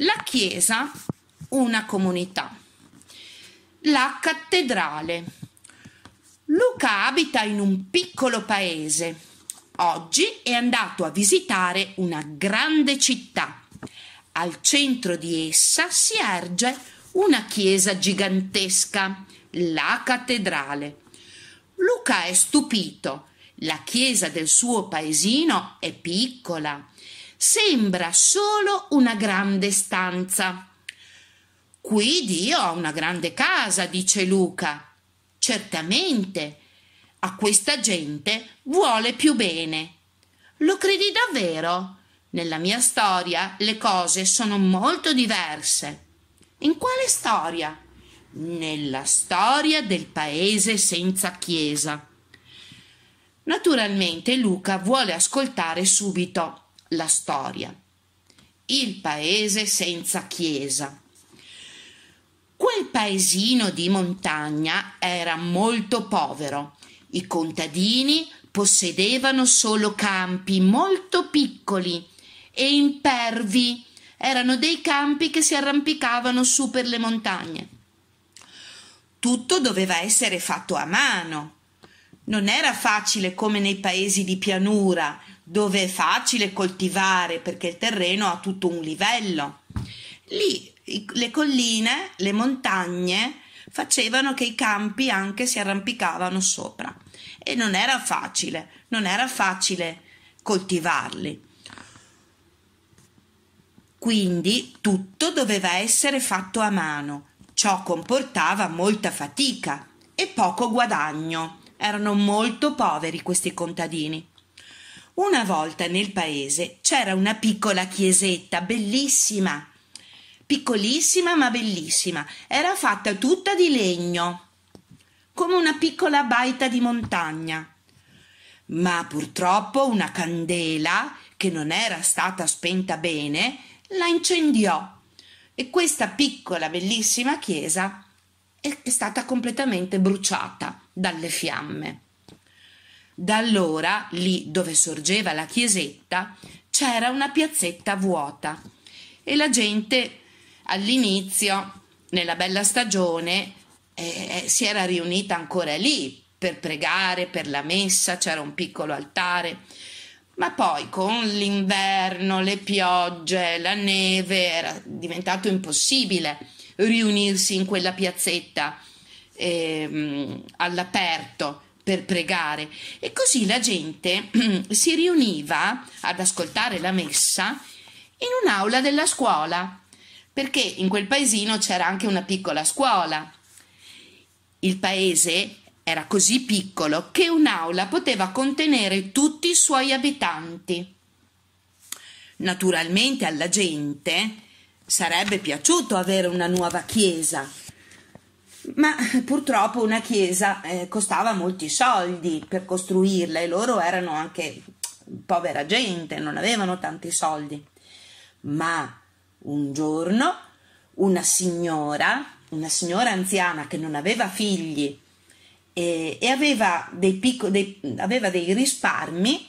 la chiesa una comunità, la cattedrale. Luca abita in un piccolo paese. Oggi è andato a visitare una grande città. Al centro di essa si erge una chiesa gigantesca, la cattedrale. Luca è stupito. La chiesa del suo paesino è piccola sembra solo una grande stanza. Qui Dio ha una grande casa, dice Luca. Certamente, a questa gente vuole più bene. Lo credi davvero? Nella mia storia le cose sono molto diverse. In quale storia? Nella storia del paese senza chiesa. Naturalmente Luca vuole ascoltare subito la storia, il paese senza chiesa. Quel paesino di montagna era molto povero. I contadini possedevano solo campi molto piccoli e impervi. Erano dei campi che si arrampicavano su per le montagne. Tutto doveva essere fatto a mano. Non era facile come nei paesi di pianura dove è facile coltivare perché il terreno ha tutto un livello. Lì le colline, le montagne facevano che i campi anche si arrampicavano sopra e non era facile, non era facile coltivarli. Quindi tutto doveva essere fatto a mano. Ciò comportava molta fatica e poco guadagno. Erano molto poveri questi contadini. Una volta nel paese c'era una piccola chiesetta bellissima, piccolissima ma bellissima, era fatta tutta di legno, come una piccola baita di montagna. Ma purtroppo una candela, che non era stata spenta bene, la incendiò e questa piccola bellissima chiesa è stata completamente bruciata dalle fiamme. Da allora, lì dove sorgeva la chiesetta, c'era una piazzetta vuota e la gente all'inizio, nella bella stagione, eh, si era riunita ancora lì per pregare, per la messa, c'era un piccolo altare. Ma poi con l'inverno, le piogge, la neve era diventato impossibile riunirsi in quella piazzetta ehm, all'aperto per pregare e così la gente si riuniva ad ascoltare la messa in un'aula della scuola, perché in quel paesino c'era anche una piccola scuola. Il paese era così piccolo che un'aula poteva contenere tutti i suoi abitanti. Naturalmente alla gente sarebbe piaciuto avere una nuova chiesa, ma purtroppo una chiesa eh, costava molti soldi per costruirla e loro erano anche povera gente, non avevano tanti soldi. Ma un giorno una signora, una signora anziana che non aveva figli e, eh, e aveva, dei picco, dei, aveva dei risparmi,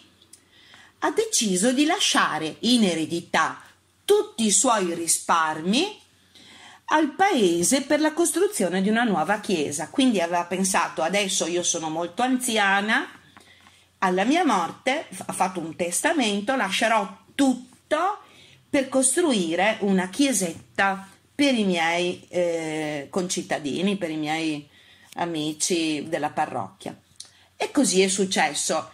ha deciso di lasciare in eredità tutti i suoi risparmi al paese per la costruzione di una nuova chiesa. Quindi aveva pensato adesso io sono molto anziana, alla mia morte ha fatto un testamento, lascerò tutto per costruire una chiesetta per i miei eh, concittadini, per i miei amici della parrocchia. E così è successo.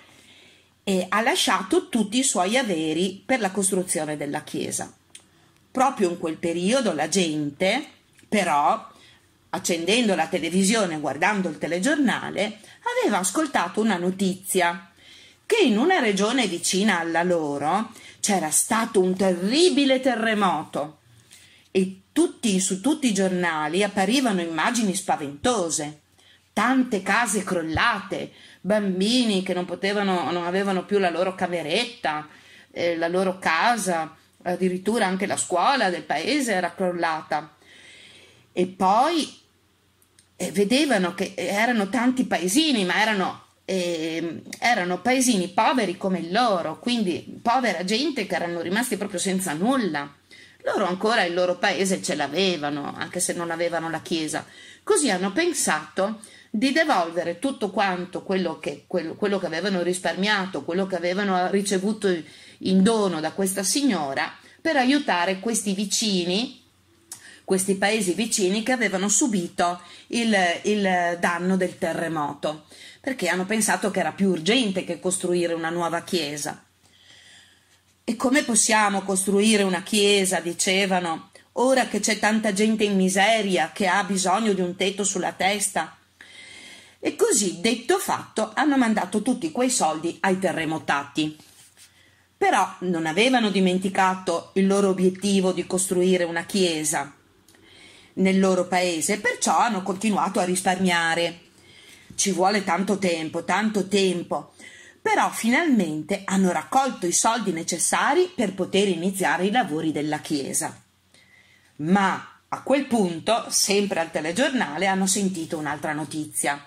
E ha lasciato tutti i suoi averi per la costruzione della chiesa proprio in quel periodo la gente, però, accendendo la televisione e guardando il telegiornale, aveva ascoltato una notizia che in una regione vicina alla loro c'era stato un terribile terremoto e tutti, su tutti i giornali apparivano immagini spaventose, tante case crollate, bambini che non, potevano, non avevano più la loro cameretta, eh, la loro casa, addirittura anche la scuola del paese era crollata. E poi eh, vedevano che eh, erano tanti paesini, ma erano, eh, erano, paesini poveri come il loro, quindi povera gente che erano rimasti proprio senza nulla. Loro ancora il loro paese ce l'avevano, anche se non avevano la chiesa. Così hanno pensato di devolvere tutto quanto quello che, quello, quello che avevano risparmiato, quello che avevano ricevuto in dono da questa signora per aiutare questi vicini, questi paesi vicini che avevano subito il, il danno del terremoto, perché hanno pensato che era più urgente che costruire una nuova chiesa. E come possiamo costruire una chiesa, dicevano, ora che c'è tanta gente in miseria che ha bisogno di un tetto sulla testa? E così, detto fatto, hanno mandato tutti quei soldi ai terremotati però non avevano dimenticato il loro obiettivo di costruire una chiesa nel loro paese, perciò hanno continuato a risparmiare. Ci vuole tanto tempo, tanto tempo, però finalmente hanno raccolto i soldi necessari per poter iniziare i lavori della chiesa. Ma a quel punto, sempre al telegiornale, hanno sentito un'altra notizia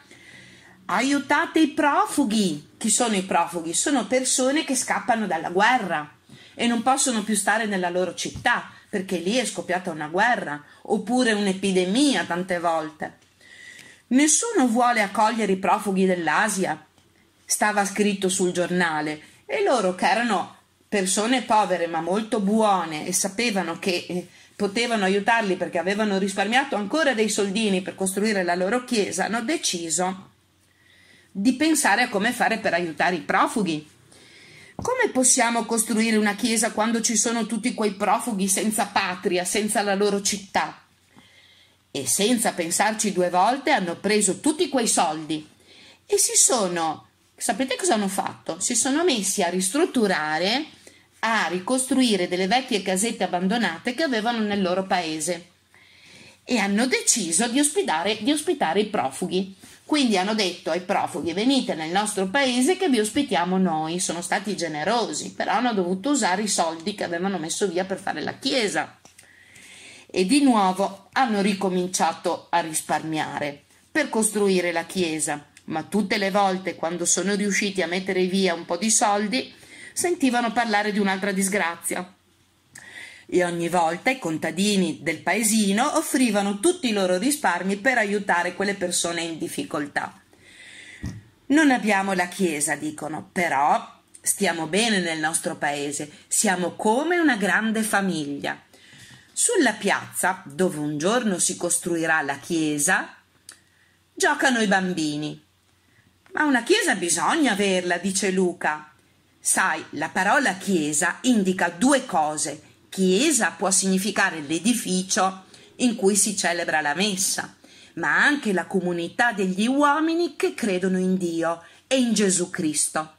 aiutate i profughi. Chi sono i profughi? Sono persone che scappano dalla guerra e non possono più stare nella loro città perché lì è scoppiata una guerra oppure un'epidemia tante volte. Nessuno vuole accogliere i profughi dell'Asia, stava scritto sul giornale, e loro che erano persone povere ma molto buone e sapevano che eh, potevano aiutarli perché avevano risparmiato ancora dei soldini per costruire la loro chiesa, hanno deciso di pensare a come fare per aiutare i profughi. Come possiamo costruire una chiesa quando ci sono tutti quei profughi senza patria, senza la loro città? E senza pensarci due volte hanno preso tutti quei soldi e si sono, sapete cosa hanno fatto? Si sono messi a ristrutturare, a ricostruire delle vecchie casette abbandonate che avevano nel loro paese e hanno deciso di ospitare, di ospitare i profughi. Quindi hanno detto ai profughi venite nel nostro paese che vi ospitiamo noi. Sono stati generosi, però hanno dovuto usare i soldi che avevano messo via per fare la chiesa. E di nuovo hanno ricominciato a risparmiare per costruire la chiesa. Ma tutte le volte quando sono riusciti a mettere via un po' di soldi sentivano parlare di un'altra disgrazia, e ogni volta i contadini del paesino offrivano tutti i loro risparmi per aiutare quelle persone in difficoltà. Non abbiamo la chiesa, dicono, però stiamo bene nel nostro paese, siamo come una grande famiglia. Sulla piazza, dove un giorno si costruirà la chiesa, giocano i bambini. Ma una chiesa bisogna averla, dice Luca. Sai, la parola chiesa indica due cose Chiesa può significare l'edificio in cui si celebra la messa, ma anche la comunità degli uomini che credono in Dio e in Gesù Cristo.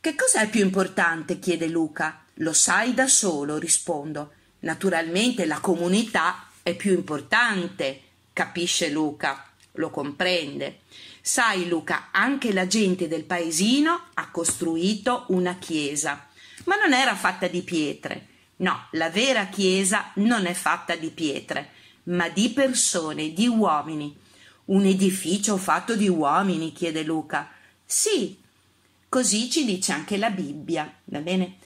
Che cos'è più importante? chiede Luca. Lo sai da solo, rispondo. Naturalmente la comunità è più importante, capisce Luca, lo comprende. Sai Luca, anche la gente del paesino ha costruito una chiesa ma non era fatta di pietre. No, la vera chiesa non è fatta di pietre, ma di persone, di uomini. Un edificio fatto di uomini? chiede Luca. Sì, così ci dice anche la Bibbia, va bene?